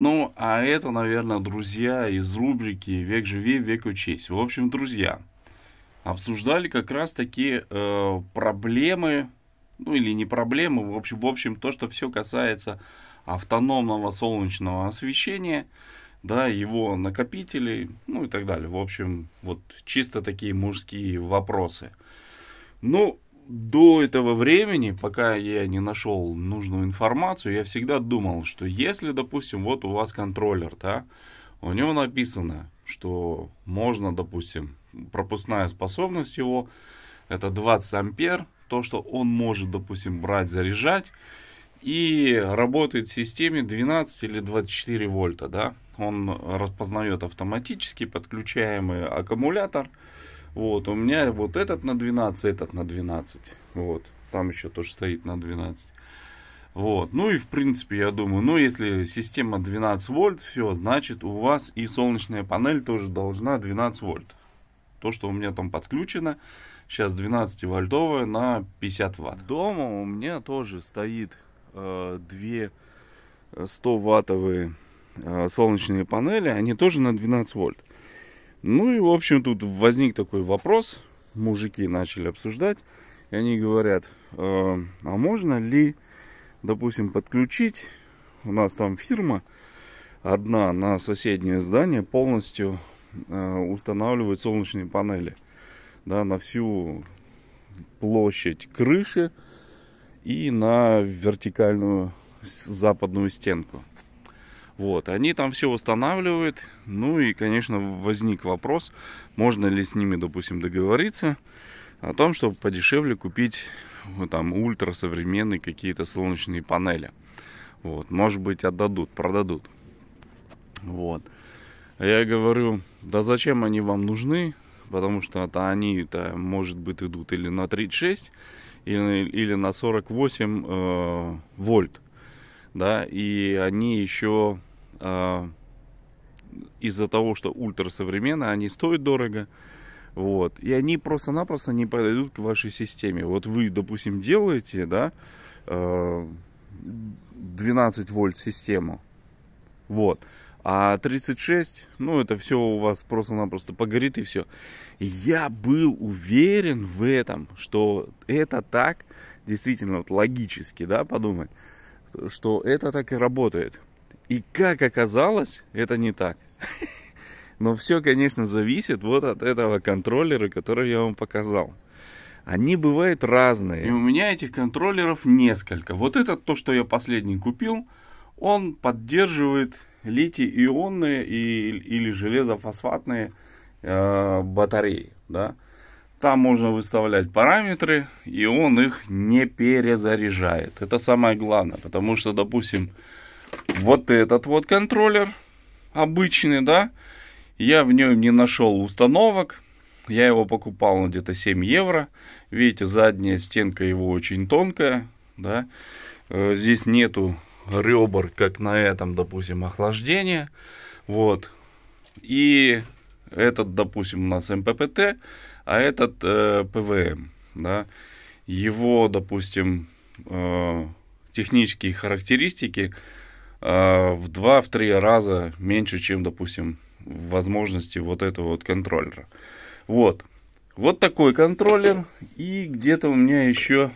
Ну, а это, наверное, друзья из рубрики «Век живи, век учись». В общем, друзья, обсуждали как раз такие э, проблемы, ну или не проблемы, в общем, в общем, то, что все касается автономного солнечного освещения, да, его накопителей, ну и так далее. В общем, вот чисто такие мужские вопросы. Ну, до этого времени, пока я не нашел нужную информацию, я всегда думал, что если, допустим, вот у вас контроллер, да, у него написано, что можно, допустим, пропускная способность его, это 20 ампер, то, что он может, допустим, брать, заряжать, и работает в системе 12 или 24 вольта, да, он распознает автоматически подключаемый аккумулятор – вот, у меня вот этот на 12, этот на 12. Вот, там еще тоже стоит на 12. Вот, ну и в принципе, я думаю, ну если система 12 вольт, все, значит у вас и солнечная панель тоже должна 12 вольт. То, что у меня там подключено, сейчас 12 вольтовая на 50 ватт. Дома у меня тоже стоит э, две 100 э, ваттовые э, солнечные панели, они тоже на 12 вольт. Ну и, в общем, тут возник такой вопрос. Мужики начали обсуждать. И они говорят, э, а можно ли, допустим, подключить, у нас там фирма одна на соседнее здание полностью э, устанавливает солнечные панели да, на всю площадь крыши и на вертикальную западную стенку. Вот, они там все устанавливают. Ну и, конечно, возник вопрос, можно ли с ними, допустим, договориться о том, чтобы подешевле купить ну, там ультрасовременные какие-то солнечные панели. Вот, может быть, отдадут, продадут. Вот. А я говорю, да зачем они вам нужны? Потому что это они, -то, может быть, идут или на 36, или, или на 48 э, вольт. Да, и они еще Э, из-за того, что ультрасовременно, они стоят дорого. Вот. И они просто-напросто не подойдут к вашей системе. Вот вы, допустим, делаете, да, 12 э, вольт систему. Вот. А 36, ну, это все у вас просто-напросто погорит и все. Я был уверен в этом, что это так, действительно, вот логически, да, подумать, что это так и работает. И как оказалось, это не так. Но все, конечно, зависит вот от этого контроллера, который я вам показал. Они бывают разные. И у меня этих контроллеров несколько. Вот этот, то, что я последний купил, он поддерживает литий-ионные и, или железофосфатные э, батареи. Да? Там можно выставлять параметры, и он их не перезаряжает. Это самое главное, потому что, допустим, вот этот вот контроллер обычный, да. Я в нем не нашел установок. Я его покупал ну, где-то 7 евро. Видите, задняя стенка его очень тонкая, да. Э, здесь нету ребр, как на этом, допустим, охлаждение. Вот. И этот, допустим, у нас МППТ, а этот э, ПВМ, да. Его, допустим, э, технические характеристики а, в два-в три раза меньше, чем, допустим, возможности вот этого вот контроллера. Вот. Вот такой контроллер. И где-то у меня еще...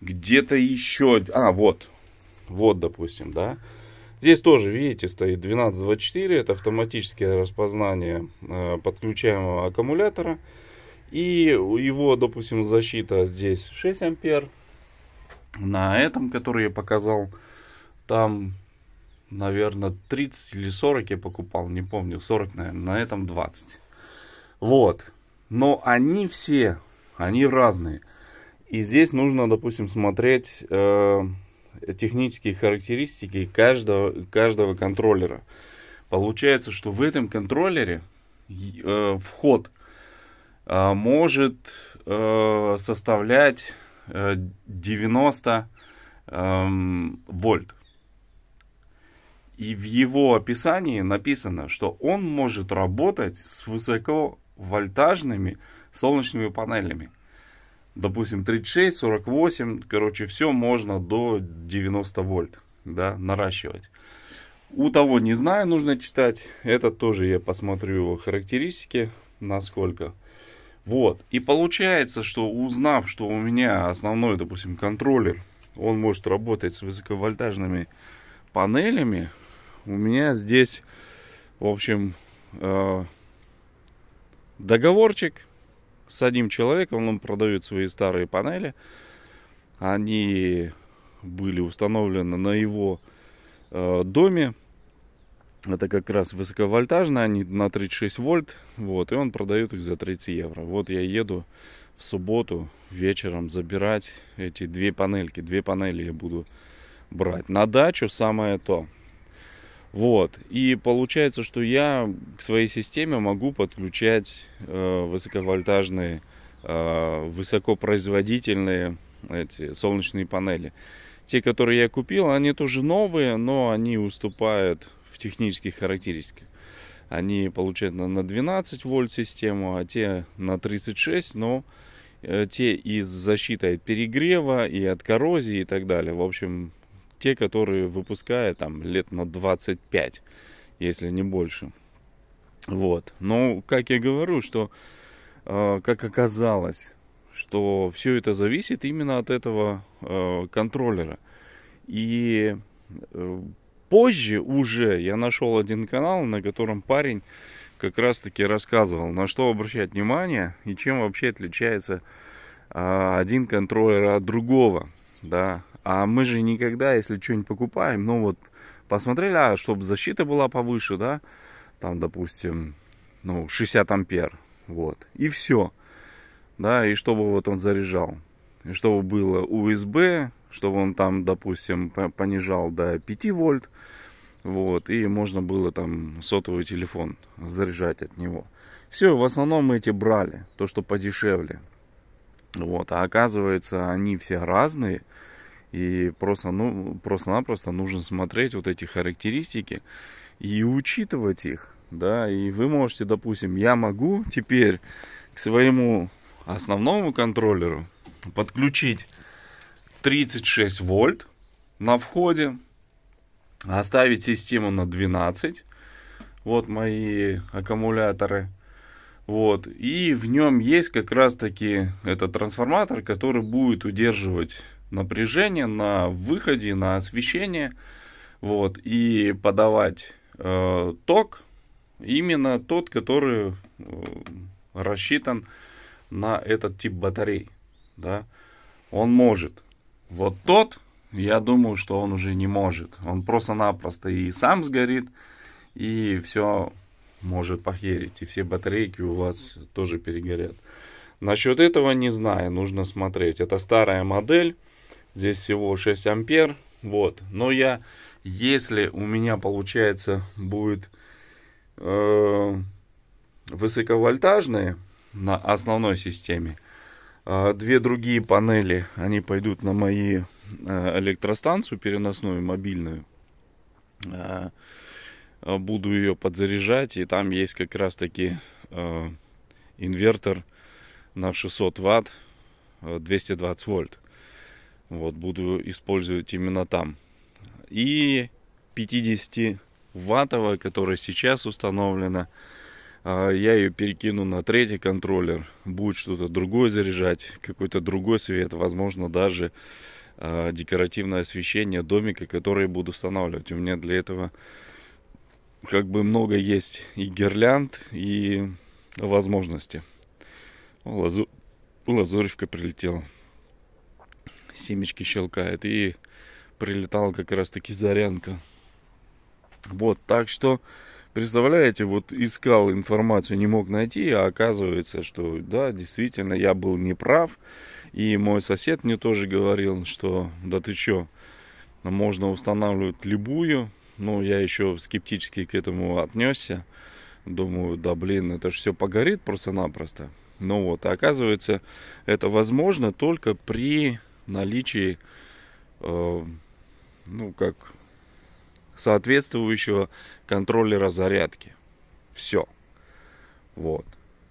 Где-то еще... А, вот. Вот, допустим, да. Здесь тоже, видите, стоит 1224. Это автоматическое распознание э, а, подключаемого аккумулятора. И его, допустим, защита здесь 6 ампер. На этом, который я показал, там, наверное, 30 или 40 я покупал, не помню, 40, наверное, на этом 20. Вот. Но они все, они разные. И здесь нужно, допустим, смотреть э, технические характеристики каждого, каждого контроллера. Получается, что в этом контроллере э, вход э, может э, составлять 90 э, эм, вольт. И в его описании написано, что он может работать с высоковольтажными солнечными панелями. Допустим, 36, 48, короче, все можно до 90 вольт да, наращивать. У того не знаю, нужно читать. Это тоже я посмотрю его характеристики, насколько. Вот. И получается, что узнав, что у меня основной, допустим, контроллер, он может работать с высоковольтажными панелями, у меня здесь, в общем, э, договорчик с одним человеком. Он продает свои старые панели. Они были установлены на его э, доме. Это как раз высоковольтажные, они на 36 вольт. Вот, и он продает их за 30 евро. Вот я еду в субботу вечером забирать эти две панельки. Две панели я буду брать. На дачу самое то. Вот. И получается, что я к своей системе могу подключать э, высоковольтажные, э, высокопроизводительные эти солнечные панели. Те, которые я купил, они тоже новые, но они уступают в технических характеристиках. Они получают на 12 вольт систему, а те на 36, но э, те и с защитой от перегрева, и от коррозии и так далее. В общем, те, которые выпускают там лет на 25, если не больше. Вот. Но, как я говорю, что, э, как оказалось, что все это зависит именно от этого э, контроллера. И э, позже уже я нашел один канал, на котором парень как раз таки рассказывал, на что обращать внимание и чем вообще отличается э, один контроллер от другого. Да, а мы же никогда, если что-нибудь покупаем, ну вот, посмотрели, а, чтобы защита была повыше, да, там, допустим, ну, 60 ампер, вот, и все, да, и чтобы вот он заряжал, и чтобы было USB, чтобы он там, допустим, понижал до 5 вольт, вот, и можно было там сотовый телефон заряжать от него. Все, в основном мы эти брали, то, что подешевле. Вот, а оказывается, они все разные. И просто, ну, просто-напросто нужно смотреть вот эти характеристики и учитывать их, да, и вы можете, допустим, я могу теперь к своему основному контроллеру подключить 36 вольт на входе, оставить систему на 12, вот мои аккумуляторы, вот, и в нем есть как раз таки этот трансформатор, который будет удерживать напряжение на выходе, на освещение, вот, и подавать э, ток именно тот, который э, рассчитан на этот тип батарей, да, он может. Вот тот, я думаю, что он уже не может. Он просто-напросто и сам сгорит, и все может похерить, и все батарейки у вас тоже перегорят. Насчет этого не знаю, нужно смотреть. Это старая модель, Здесь всего 6 ампер. Вот. Но я, если у меня получается будет э, высоковольтажные на основной системе, э, две другие панели, они пойдут на мои э, электростанцию переносную, мобильную. Э, буду ее подзаряжать. И там есть как раз таки э, инвертор на 600 ватт, 220 э, вольт. Вот, буду использовать именно там. И 50 ваттовая, которая сейчас установлена, а, я ее перекину на третий контроллер. Будет что-то другое заряжать, какой-то другой свет, возможно, даже а, декоративное освещение домика, которые буду устанавливать. У меня для этого как бы много есть и гирлянд, и возможности. Лазу... Лазуревка прилетела семечки щелкает. И прилетал как раз таки зарянка. Вот, так что, представляете, вот искал информацию, не мог найти, а оказывается, что да, действительно, я был неправ. И мой сосед мне тоже говорил, что да ты чё, можно устанавливать любую. Но я еще скептически к этому отнесся. Думаю, да блин, это же все погорит просто-напросто. Ну вот, оказывается, это возможно только при наличии э, ну, как соответствующего контроллера зарядки. Все. Вот.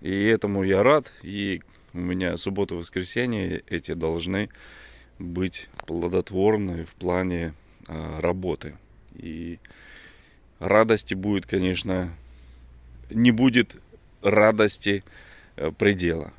И этому я рад. И у меня суббота и воскресенье эти должны быть плодотворны в плане э, работы. И радости будет, конечно, не будет радости э, предела.